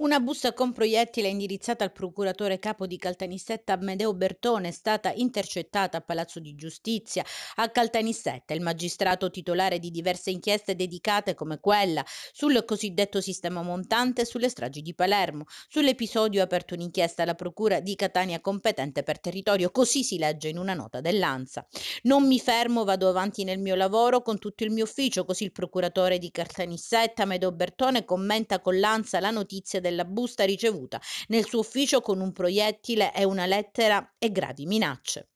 Una busta con proiettile indirizzata al procuratore capo di Caltanissetta Amedeo Bertone è stata intercettata a Palazzo di Giustizia. A Caltanissetta, il magistrato titolare di diverse inchieste dedicate come quella sul cosiddetto sistema montante e sulle stragi di Palermo. Sull'episodio ha aperto un'inchiesta alla procura di Catania competente per territorio, così si legge in una nota dell'ANSA. Non mi fermo, vado avanti nel mio lavoro con tutto il mio ufficio, così il procuratore di Caltanissetta Amedeo Bertone commenta con l'ANSA la notizia del della busta ricevuta nel suo ufficio con un proiettile e una lettera e gravi minacce.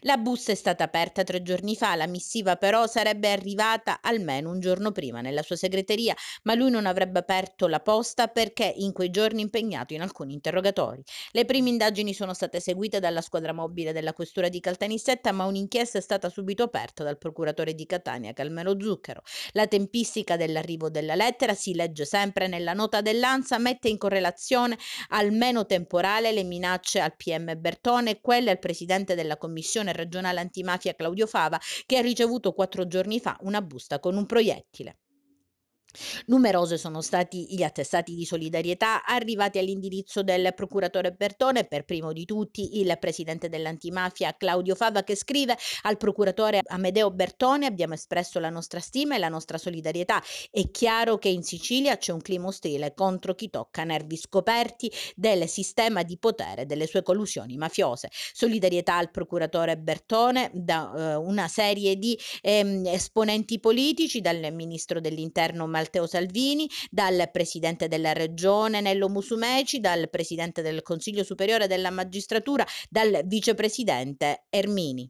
La busta è stata aperta tre giorni fa, la missiva però sarebbe arrivata almeno un giorno prima nella sua segreteria, ma lui non avrebbe aperto la posta perché in quei giorni impegnato in alcuni interrogatori. Le prime indagini sono state seguite dalla squadra mobile della questura di Caltanissetta, ma un'inchiesta è stata subito aperta dal procuratore di Catania, Calmero Zucchero. La tempistica dell'arrivo della lettera si legge sempre nella nota dell'ANSA, mette in correlazione almeno temporale le minacce al PM Bertone e quelle al presidente della commissione Commissione regionale antimafia Claudio Fava, che ha ricevuto quattro giorni fa una busta con un proiettile. Numerose sono stati gli attestati di solidarietà arrivati all'indirizzo del procuratore Bertone, per primo di tutti il presidente dell'antimafia Claudio Fava che scrive al procuratore Amedeo Bertone abbiamo espresso la nostra stima e la nostra solidarietà. È chiaro che in Sicilia c'è un clima ostile contro chi tocca nervi scoperti del sistema di potere delle sue collusioni mafiose. Solidarietà al procuratore Bertone da eh, una serie di eh, esponenti politici, dal ministro dell'interno Mario Matteo Salvini, dal presidente della regione Nello Musumeci, dal presidente del Consiglio Superiore della Magistratura, dal vicepresidente Ermini.